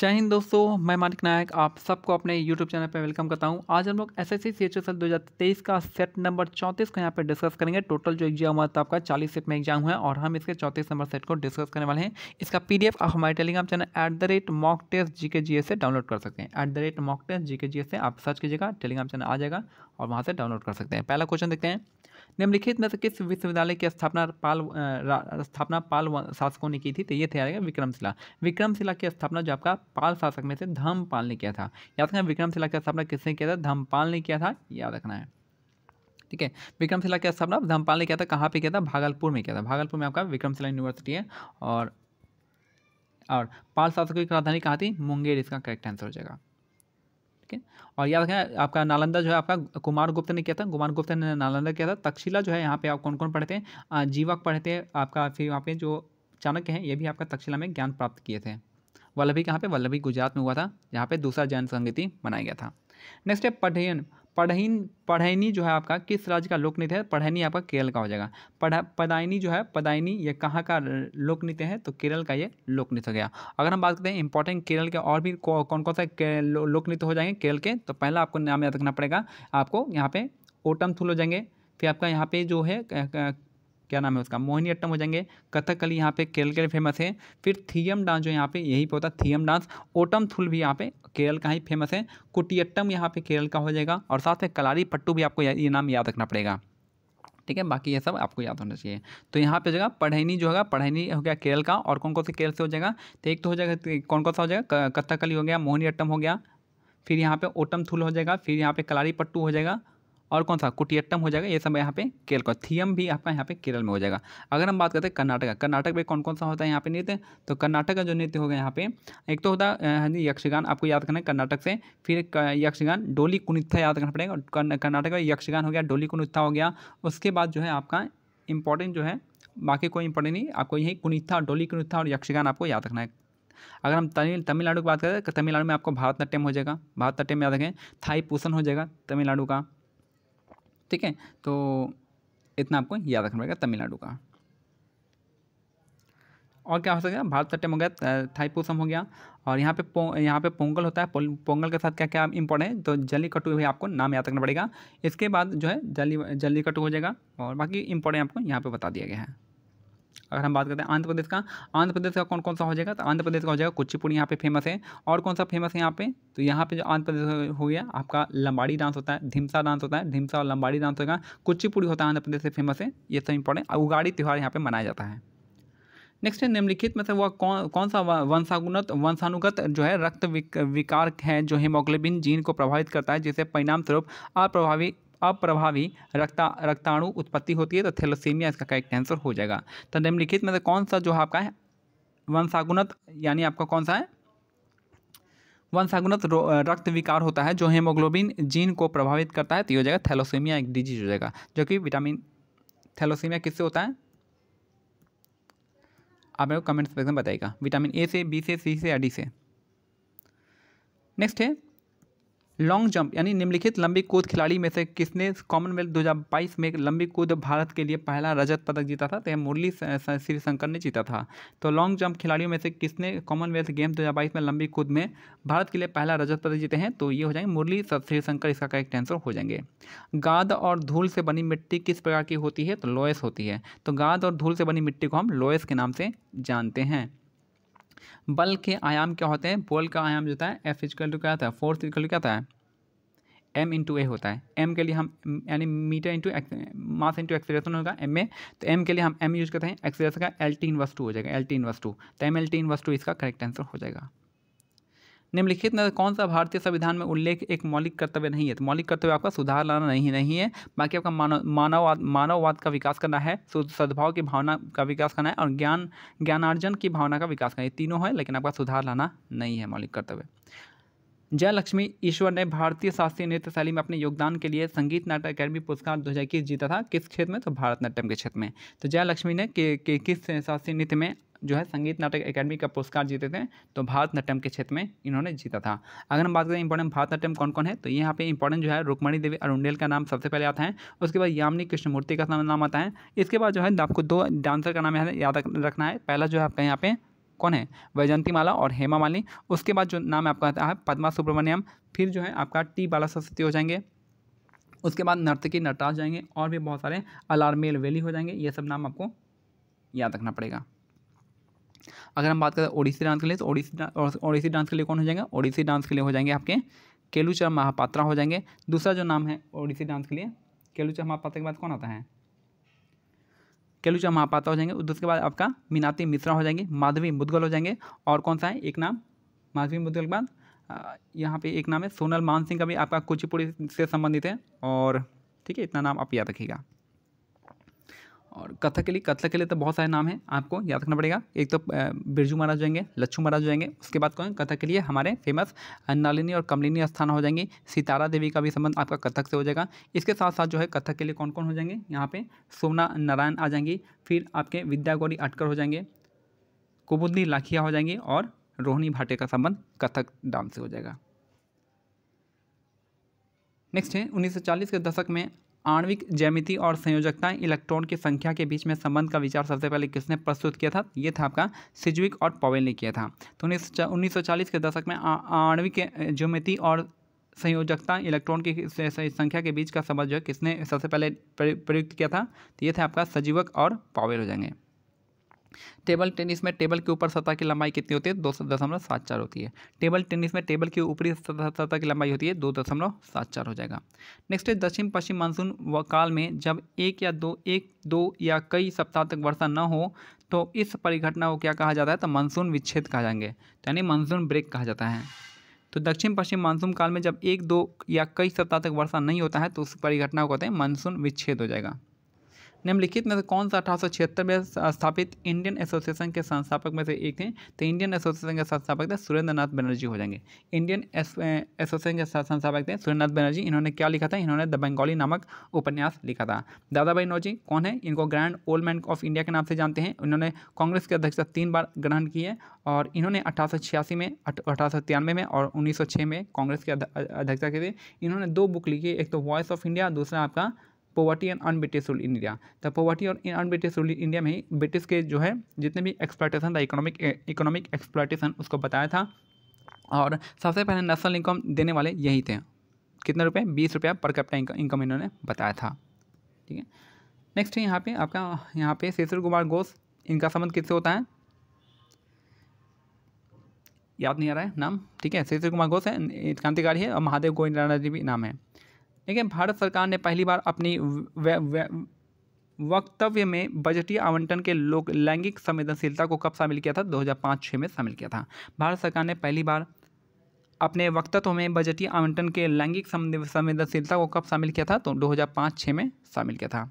जय हिंद दोस्तों मैं मानिक नायक आप सबको अपने YouTube चैनल पर वेलकम करता हूं आज हम लोग एस एस सी सी दो हज़ार तेईस का सेट नंबर चौंतीस का यहां पर डिस्कस करेंगे टोटल जो एग्जाम हुआ था आपका चालीस सेट में एग्जाम हुआ है और हम इसके चौंतीस नंबर सेट को डिस्कस करने वाले हैं इसका पी डी एफ आप हमारे Telegram channel at the rate mock test G K G S से डाउनलोड कर सकते हैं at the rate mock test G K G S से आप सर्च कीजिएगा टेलीग्राम चैनल आ जाएगा और वहाँ से डाउनलोड कर सकते हैं पहला क्वेश्चन देखते हैं निम्नलिखित में से किस विश्वविद्यालय की स्थापना पाल स्थापना पाल शासकों ने की थी तो ये थे आएगा विक्रमशिला विक्रमशिला की स्थापना जो आपका पाल शासक में से धम्मपाल ने किया था याद रखना विक्रमशिला की स्थापना किसने किया था धम्मपाल ने किया था याद रखना है ठीक है विक्रमशिला की स्थापना धम्मपाल ने किया था कहाँ पर किया था भागलपुर में किया था भागलपुर में आपका विक्रमशिला यूनिवर्सिटी है और और पाल शासकों की राजधानी कहाँ थी मुंगेर इसका करेक्ट आंसर हो जाएगा ठीक है और याद रखें आपका नालंदा जो है आपका कुमार गुप्ता ने किया था कुमार गुप्ता ने नालंदा किया था तक्षशिला जो है यहाँ पे आप कौन कौन पढ़ते हैं जीवक पढ़ते हैं आपका फिर वहाँ पे जो चाणक्य हैं ये भी आपका तक्षशिला में ज्ञान प्राप्त किए थे वल्लभी कहाँ पे वल्लभी गुजरात में हुआ था जहाँ पे दूसरा जैन संगीति मनाया गया था नेक्स्ट है पढ़यन पढ़इन पढ़ैनी जो है आपका किस राज्य का लोक नृत्य है पढ़ैनी आपका केरल का हो जाएगा पढ़ा पदायनी जो है पदायनी ये कहाँ का लोक नृत्य है तो केरल का ये लोक नृत्य हो गया अगर हम बात करते हैं इंपॉर्टेंट केरल के और भी कौ, कौन कौन सा लोक नृत्य हो जाएंगे केरल के तो पहला आपको नाम याद रखना पड़ेगा आपको यहाँ पे ओटम थुल हो जाएंगे फिर आपका यहाँ पे जो है क्या नाम है उसका मोहिनी अट्टम हो जाएंगे कथकली यहाँ पे केरल के लिए फेमस है फिर थीएम डांस जो यहाँ पे यही पे होता है थीयम डांस ओटम थुल भी यहाँ पे केरल का ही फेमस है कुटियट्टम यहाँ पे केरल का हो जाएगा और साथ में कलारी पट्टू भी आपको ये नाम याद रखना पड़ेगा ठीक है बाकी ये सब आपको याद होना चाहिए तो यहाँ पे जगह पढ़ैनी जो होगा पढ़ैनी हो गया केरल का और कौन कौन से केरल से हो जाएगा तो एक तो हो जाएगा कौन कौन सा हो जाएगा कथकली हो गया मोहिनी अट्टम हो गया फिर यहाँ पे ओटम थुल हो जाएगा फिर यहाँ पे कलारी पट्टू हो जाएगा और कौन सा कुटियट्टम हो जाएगा ये सब यहाँ पे केरल का थियम भी आपका यहाँ पे केरल में हो जाएगा अगर हम बात करते हैं कर्नाटक कर्नाटक में कौन कौन सा होता है यहाँ पे नृत्य तो कर्नाटक का जो नृत्य होगा यहाँ पे एक तो होता है हाँ यक्षगान आपको याद करना है कर्नाटक से फिर यक्षगान डोली कुनित्था याद करना पड़ेगा कर्नाटक का यक्षगान हो गया डोली कुनित्था हो गया उसके बाद जो है आपका इंपॉर्टेंट जो है बाकी कोई इंपॉर्टेंट नहीं आपको यही कुनित्था डोली कुनित्था और यक्षगान आपको याद रखना है अगर हम तमिल तमिलनाडु की बात करें तो तमिलनाडु में आपको भारत नाट्यम हो जाएगा भारत नाट्यम याद रखें थाई पूसन हो जाएगा तमिलनाडु का ठीक है तो इतना आपको याद रखना पड़ेगा तमिलनाडु का और क्या हो है भारत सट्टम हो गया थाईपूसम हो गया और यहाँ पे पो यहाँ पे पोंगल होता है पोंगल के साथ क्या क्या इंपॉर्टेंट है तो जली कटु भी आपको नाम याद रखना पड़ेगा इसके बाद जो है जली जली कटु हो जाएगा और बाकी इंपॉर्टेंट आपको यहाँ पे बता दिया गया है अगर हम बात करते हैं आंध्र प्रदेश का आंध्र प्रदेश का कौन कौन सा हो जाएगा तो आंध्र प्रदेश का हो जाएगा कुचिपुड़ी यहाँ पे फेमस है और कौन सा फेमस है यहाँ पे तो यहाँ पे जो आंध्र प्रदेश हो गया आपका लंबाड़ी डांस होता है धिमसा डांस होता है धिमसा और लंबाड़ी डांस होगा कुचिपुड़ी होता है आंध्र प्रदेश से फेमस है ये सब इंपॉर्टेंट उगाड़ी त्यौहार यहाँ पर मनाया जाता है नेक्स्ट है निम्नलिखित में से वह कौन कौन सा वंशानुगत वंशानुगत जो है रक्त विक, विकार है जो हिमोग्लोबिन जीन को प्रभावित करता है जिसे परिणाम स्वरूप अप्रभावी अप्रभावी रक्ता रक्ताणु उत्पत्ति होती है तो थैलोसीमिया इसका करेक्ट आंसर हो जाएगा तो निम्नलिखित में से कौन सा जो आपका है वंशागुनत यानी आपका कौन सा है वंशागुनत रक्त विकार होता है जो हेमोग्लोबिन जीन को प्रभावित करता है तो ये हो जाएगा थैलोसीमिया एक डिजीज हो जाएगा जो कि विटामिन थैलोसीमिया किससे होता है आप मेरे को कमेंट सेक्शन में बताइएगा विटामिन ए से बी से सी से या डी से नेक्स्ट है लॉन्ग जंप यानी निम्नलिखित लंबी कूद खिलाड़ी में से किसने कॉमनवेल्थ बाईस में लंबी कूद भारत के लिए पहला रजत पदक जीता था तो यह मुरली श्रीशंकर ने जीता था तो लॉन्ग जंप खिलाड़ियों में से किसने कॉमनवेल्थ गेम बाईस में लंबी कूद में भारत के लिए पहला रजत पदक जीते हैं तो ये हो जाएंगे मुरली श्रीशंकर इसका करेक्ट आंसर हो जाएंगे गाद और धूल से बनी मिट्टी किस प्रकार की होती है तो लोएस होती है तो गाद और धूल से बनी मिट्टी को हम लोएस के नाम से जानते हैं बल के आयाम क्या होते हैं बोल का आयाम जो होता है एफ इजकल टू क्या होता है फोर्थ इजकल टू क्या होता है एम इंटू ए होता है एम के लिए हम यानी meter into mass into acceleration होगा एम ए तो एम के लिए हम एम यूज करते हैं एक्सीलेशन का एल टी इन टू हो जाएगा एल टी इन टू तो M L T into इसका करेक्ट आंसर हो जाएगा निम्नलिखित में कौन सा भारतीय संविधान में उल्लेख एक मौलिक कर्तव्य नहीं है तो मौलिक कर्तव्य आपका सुधार लाना नहीं नहीं है बाकी आपका मानव मानववाद मानववाद का विकास करना है सद्भाव की भावना का विकास करना है और ज्ञान ज्ञानार्जन की भावना का विकास करना है तीनों है लेकिन आपका सुधार लाना नहीं है मौलिक कर्तव्य जयलक्ष्मी ईश्वर ने भारतीय शास्त्रीय नृत्य शैली में अपने योगदान के लिए संगीत नाटक अकेडमी पुरस्कार दो हज़ार इक्कीस जीता था किस क्षेत्र में तो भारतनाट्यम के क्षेत्र में तो जयलक्ष्मी ने के, कि, किस शास्त्रीय नृत्य में जो है संगीत नाटक अकेडमी का पुरस्कार जीते थे तो भारतनाट्यम के क्षेत्र में इन्होंने जीता था अगर हम बात करें इंपॉर्टेंट भारतनाट्यम कौन कौन है तो यहाँ पे इंपॉर्टेंट जो है रुकमणी देवी अरुणेल का नाम सबसे पहले आता है उसके बाद यामिनी कृष्णमूर्ति का नाम आता है इसके बाद जो है आपको दो डांसर का नाम याद रखना है पहला जो है आपका यहाँ पे कौन है वैजंती माला और हेमा मालिनी उसके बाद जो नाम आपका आता है पदमा सुब्रमण्यम फिर जो है आपका टी बाला सरस्वती हो जाएंगे उसके बाद नर्तकी नटराज जाएंगे और भी बहुत सारे अलार्मेल वेली हो जाएंगे ये सब नाम आपको याद रखना पड़ेगा अगर हम बात करें ओडिसी डांस के लिए तो ओडिसी ओडिसी डांस के लिए कौन हो जाएंगे ओडिसी डांस के लिए हो जाएंगे आपके केलुचर महापात्रा हो जाएंगे दूसरा जो नाम है ओडिसी डांस के लिए केलूचर महापात्रा के बाद कौन आता है केलूचर महापात्रा हो जाएंगे उसके बाद आपका मीनाती मिश्रा हो जाएंगे माधवी मुदगल हो जाएंगे और कौन सा है एक नाम माधवी मुदगल के बाद यहाँ पे एक नाम है सोनल मान सिंह का भी आपका कुचिपुड़ी से संबंधित है और ठीक है इतना नाम आप याद रखिएगा और कथक के लिए कथक के लिए तो बहुत सारे नाम हैं आपको याद रखना पड़ेगा एक तो बिरजू महाराज जाएंगे लच्छू महाराज जाएंगे उसके बाद कहें कथक के लिए हमारे फेमस नलिनी और कमलिनी स्थान हो जाएंगी सितारा देवी का भी संबंध आपका कथक से हो जाएगा इसके साथ साथ जो है कथक के लिए कौन कौन हो जाएंगे यहाँ पर सोना नारायण आ जाएंगी फिर आपके विद्यागौरी अटकर हो जाएंगे कुबुद्दी लाखिया हो जाएंगी और रोहिणी भाटे का संबंध कथक डांस से हो जाएगा नेक्स्ट है 1940 के दशक में आणविक ज्यामिति और संयोजकता इलेक्ट्रॉन की संख्या के बीच में संबंध का विचार सबसे पहले किसने प्रस्तुत किया था ये था आपका सिजविक और पवेल ने किया था तो उन्नीस उन्नीस के दशक में आणविक ज्योमिति और संयोजकता इलेक्ट्रॉन की संख्या के बीच का संबंध जो है किसने सबसे पहले प्रयुक्त किया था तो ये था आपका सजीवक और पावेल हो जाएंगे टेबल टेनिस में टेबल के ऊपर सतह की लंबाई कितनी होती है दो दशमलव सात चार होती है टेबल टेनिस में टेबल के ऊपरी सतह की लंबाई होती है दो दशमलव सात चार हो जाएगा नेक्स्ट है दक्षिण पश्चिम मानसून व काल में जब एक या दो एक दो या कई सप्ताह तक वर्षा न हो तो इस परिघटना को क्या कहा जाता है तो मानसून विच्छेद कहा जाएंगे यानी मानसून ब्रेक कहा जाता है तो दक्षिण पश्चिम मानसून काल में जब एक दो या कई सप्ताह तक वर्षा नहीं होता है तो उस परिघटना को कहते हैं मानसून विच्छेद हो जाएगा निम्नलिखित में से कौन सा अठारह में स्थापित इंडियन एसोसिएशन के संस्थापक में से एक थे तो इंडियन एसोसिएशन के संस्थापक थे सुरेंद्र नाथ बनर्जी हो जाएंगे इंडियन एसोसिएशन के संस्थापक थे सुरेंद्र नाथ बनर्जी इन्होंने क्या लिखा था इन्होंने द बंगाली नामक उपन्यास लिखा था दादा भाई नौजी कौन है इनको grand old man of India के नाम से जानते हैं इन्होंने कांग्रेस की अध्यक्षता तीन बार ग्रहण की है और इन्होंने अठारह में अठारह में और उन्नीस में कांग्रेस की अध्यक्षता की थे इन्होंने दो बुक लिखी एक तो वॉइस ऑफ इंडिया दूसरा आपका poverty and un-British rule in India तो पोवर्टी और अनब्रिटिश रूल इन इंडिया में ही ब्रिटिश के जो है जितने भी एक्सप्लाइटेशन था इकोनॉमिक इकोनॉमिक एक्सप्लाइटेशन उसको बताया था और सबसे पहले नेशनल इनकम देने वाले यही थे कितने रुपये बीस रुपया पर कैपिटा इनकम इन्होंने बताया था ठीक है नेक्स्ट है यहाँ पे आपका यहाँ पे शेषुर कुमार घोष इनका संबंध किससे होता है याद नहीं आ रहा है नाम ठीक है शेषुर कुमार घोष है क्रांतिकारी है और महादेव गोविंद राणा जी भी नाम है ठीक है भारत सरकार ने पहली बार अपनी वक्तव्य में बजटीय आवंटन के लोक लैंगिक संवेदनशीलता को कब शामिल किया था 2005-6 में शामिल किया था भारत सरकार ने पहली बार अपने वक्तत्व में बजटीय आवंटन के लैंगिक संवेदनशीलता को कब शामिल किया था तो 2005-6 में शामिल किया था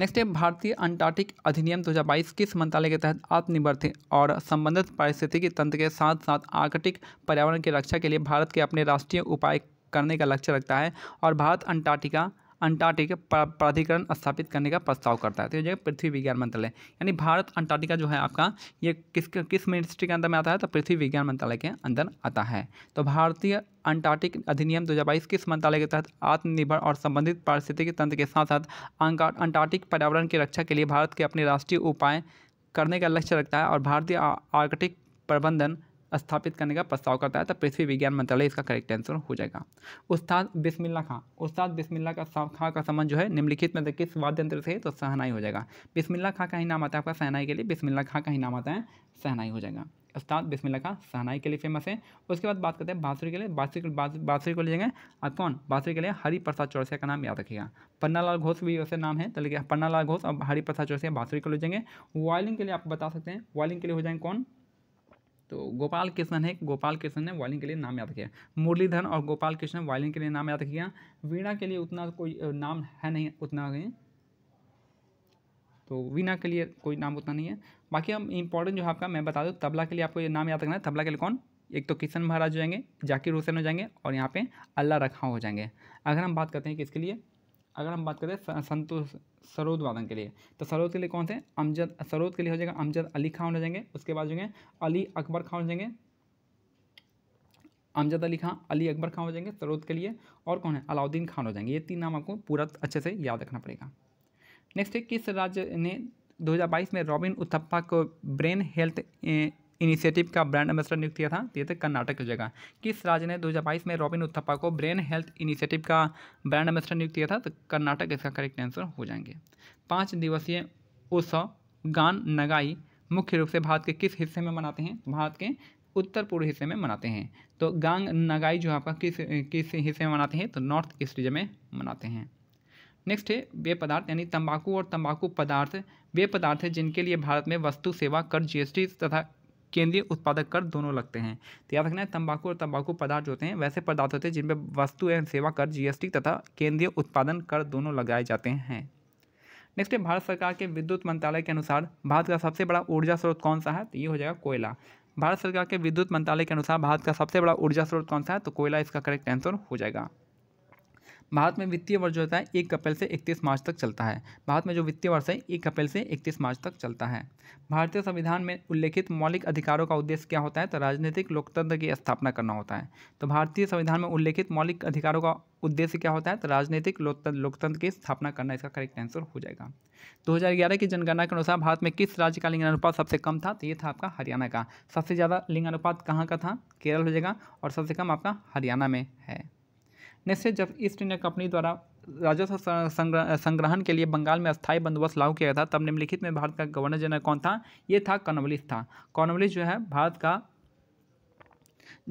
नेक्स्ट है भारतीय अंटार्कटिक अधिनियम 2022 किस मंत्रालय के तहत आत्मनिर्भर और संबंधित पारिस्थितिकी तंत्र के साथ साथ आर्कटिक पर्यावरण की रक्षा के लिए भारत के अपने राष्ट्रीय उपाय करने का लक्ष्य रखता है और भारत अंटार्क्टिका अंटार्कटिक प्राधिकरण स्थापित करने का प्रस्ताव करता है तो ये पृथ्वी विज्ञान मंत्रालय यानी भारत अंटार्कटिका जो है आपका ये किस किस मिनिस्ट्री के अंदर में आता है तो पृथ्वी विज्ञान मंत्रालय के अंदर आता है तो भारतीय अंटार्कटिक अधिनियम 2022 किस मंत्रालय के तहत आत्मनिर्भर और संबंधित पारिस्थितिक तंत्र के साथ साथ अंटार्कटिक पर्यावरण की रक्षा के लिए भारत के अपने राष्ट्रीय उपाय करने का लक्ष्य रखता है और भारतीय आर्कटिक प्रबंधन स्थापित करने का प्रस्ताव करता है तो पृथ्वी विज्ञान मंत्रालय इसका करेक्ट आंसर हो जाएगा उस्ताद बिस्मिल्ला खां उस्ताद बिस्मिल्ला का खां का संबंध जो है निम्नलिखित में से किस वाद्य यंत्र से तो सहनाई हो जाएगा बिस्मिल्ला खां का ही नाम आता है आपका सहनाई के लिए बिस्मिल्ला खां का ही नाम आता है सहनाई हो जाएगा उस्ताद बिस्मिल्ला खां सहनाई के लिए फेमस है उसके बाद बात करते हैं बांसुरी के लिए को बासुरी को ले जाएंगे कौन बांसुरी के लिए हरि प्रसाद चौरसिया का नाम याद रखिएगा पन्नालाल घोष भी वैसे नाम है तो लेकिन पन्नालाल घोष और हरिप्रसाद प्रसाद चौरसिया बांसुरी को ले जाएंगे वायलिंग के लिए आप बता सकते हैं वॉयलिंग के लिए हो जाएंगे कौन तो गोपाल कृष्ण है गोपाल कृष्ण ने वायलिन के लिए नाम याद किया मुरलीधरन और गोपाल ने वायलिन के लिए नाम याद किया वीणा के लिए उतना कोई नाम है नहीं उतना है तो वीणा के लिए कोई नाम उतना नहीं है बाकी हम इंपॉर्टेंट जो है आपका मैं बता दूँ तबला के लिए आपको ये नाम याद रखना है तबला के लिए कौन एक तो किशन महाराज हो जाएंगे जाकिर हुसैन हो जाएंगे और यहाँ पे अल्लाह रखा हो जाएंगे अगर हम बात करते हैं किसके लिए अगर हम बात करें संतोष सरोद वादन के लिए तो सरोद के लिए कौन थे अमजद सरोद के लिए हो जाएगा अमजद अली खान हो जाएंगे उसके बाद जो है अली अकबर खान हो जाएंगे अमजद अली खान अली अकबर खान हो जाएंगे सरोद के लिए और कौन है अलाउद्दीन खान हो जाएंगे ये तीन नाम आपको पूरा अच्छे से याद रखना पड़ेगा नेक्स्ट है किस राज्य ने 2022 में रॉबिन उथप्पा को ब्रेन हेल्थ इनिशिएटिव का ब्रांड एम्बेसडर नियुक्त किया था तो ये थे तो कर्नाटक की जगह किस राज्य ने दो में रॉबिन उत्थप्पा को ब्रेन हेल्थ इनिशिएटिव का ब्रांड एम्बेसडर नियुक्त किया था तो कर्नाटक इसका करेक्ट आंसर हो जाएंगे पाँच दिवसीय उत्सव गान नगाई मुख्य रूप से भारत के किस हिस्से में मनाते हैं तो भारत के उत्तर पूर्व हिस्से में मनाते हैं तो गांग नगाई जो आपका किस किस हिस्से में मनाते हैं तो नॉर्थ ईस्ट रीजन में मनाते हैं नेक्स्ट है वे पदार्थ यानी तंबाकू और तंबाकू पदार्थ वे पदार्थ हैं जिनके लिए भारत में वस्तु सेवा कर जीएसटी तथा केंद्रीय उत्पादक कर दोनों लगते हैं तो याद रखना है तंबाकू और तंबाकू पदार्थ होते हैं वैसे पदार्थ होते हैं जिनमें वस्तु एवं सेवा कर जीएसटी तथा केंद्रीय उत्पादन कर दोनों लगाए जाते हैं नेक्स्ट है भारत सरकार के विद्युत मंत्रालय के अनुसार भारत का सबसे बड़ा ऊर्जा स्रोत कौन सा है तो ये हो जाएगा कोयला भारत सरकार के विद्युत मंत्रालय के अनुसार भारत का सबसे बड़ा ऊर्जा स्रोत कौन सा है तो कोयला इसका करेक्ट आंसर हो जाएगा भारत में वित्तीय वर्ष जो होता है एक अप्रैल से इकतीस मार्च तक चलता है भारत में जो वित्तीय वर्ष है एक अप्रैल से इकतीस मार्च तक चलता है भारतीय संविधान में उल्लेखित मौलिक अधिकारों का उद्देश्य क्या होता है तो राजनीतिक लोकतंत्र की स्थापना करना होता है तो भारतीय संविधान में उल्लेखित मौलिक अधिकारों का उद्देश्य क्या होता है तो राजनीतिक लोकतंत्र की स्थापना करना इसका करेक्ट आंसर हो जाएगा 2011 की जनगणना के अनुसार भारत में किस राज्य का लिंग अनुपात सबसे कम था तो ये था आपका हरियाणा का सबसे ज़्यादा लिंग अनुपात कहाँ का था केरल हो जाएगा और सबसे कम आपका हरियाणा में है नेक्स्ट जब ईस्ट इंडिया कंपनी द्वारा राजस्व संग्रहण के लिए बंगाल में अस्थायी बंदोबस्त लागू किया गया था तब निम्नलिखित में भारत का गवर्नर जनरल कौन था ये था कॉनवलिस था कॉनवलिस जो है भारत का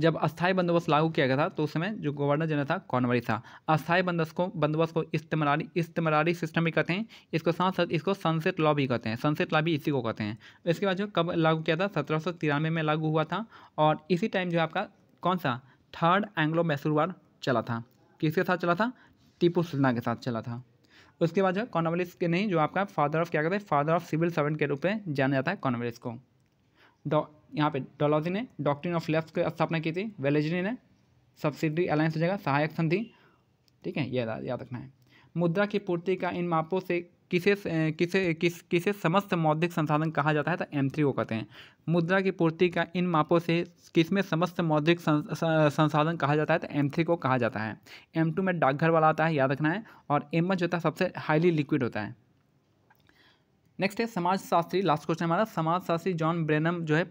जब अस्थायी बंदोबस्त लागू किया गया था तो उस समय जो गवर्नर जनरल था कॉनवरी था अस्थायी बंदोबस्त को बंदोबस्त को इस्तेमारी इस्तेमारी सिस्टम भी कहते हैं इसको साथ साथ इसको सनसेट लॉ भी कहते हैं सनसेट लॉ भी इसी को कहते हैं इसके बाद जो कब लागू किया था सत्रह में लागू हुआ था और इसी टाइम जो आपका कौन सा थर्ड एंग्लो मैसूर वार चला था किसके साथ चला था टीपू सुल्तान के साथ चला था उसके बाद जो है कॉनवलिस के नहीं जो आपका फादर ऑफ क्या कहते हैं फादर ऑफ सिविल सर्वेंट के रूप में जाना जाता है कॉनवलिस को डॉ यहाँ पे डोलॉजी ने डॉक्ट्रिन ऑफ लेफ्ट की स्थापना की थी वेलेजनी ने सब्सिडी अलायंस हो जाएगा सहायक संधि ठीक है यह याद रखना है मुद्रा की पूर्ति का इन मापों से किसे किसे किस किसे समस्त मौद्रिक संसाधन कहा जाता है तो एम थ्री को कहते हैं मुद्रा की पूर्ति का इन मापों से किसमें समस्त मौद्रिक संसाधन कहा जाता है तो एम थ्री को कहा जाता है एम टू में डाकघर वाला आता है याद रखना है और एम एच जो होता है सबसे हाईली लिक्विड होता है नेक्स्ट है समाजशास्त्री लास्ट क्वेश्चन हमारा समाजशास्त्री जॉन ब्रेनम जो है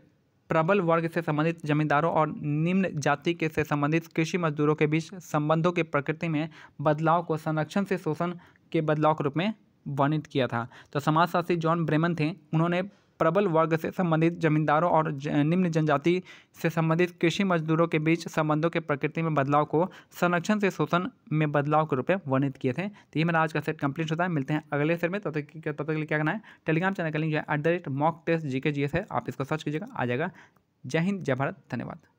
प्रबल वर्ग से संबंधित जमींदारों और निम्न जाति के से संबंधित कृषि मजदूरों के बीच संबंधों के प्रकृति में बदलाव को संरक्षण से शोषण के बदलाव के रूप में वर्णित किया था तो समाजशास्त्री जॉन ब्रेमन थे उन्होंने प्रबल वर्ग से संबंधित जमींदारों और निम्न जनजाति से संबंधित कृषि मजदूरों के बीच संबंधों के प्रकृति में बदलाव को संरक्षण से शोषण में बदलाव के रूप में वर्णित किए थे तो ये मेरा आज का सेट कंप्लीट होता है मिलते हैं अगले सेट में तब तक तब तक के लिए क्या करना है टेलीग्राम चैनल का लिंक जो है at the rate mock test G K G S है आप इसको सर्च कीजिएगा आ जाएगा जय हिंद जय भारत धन्यवाद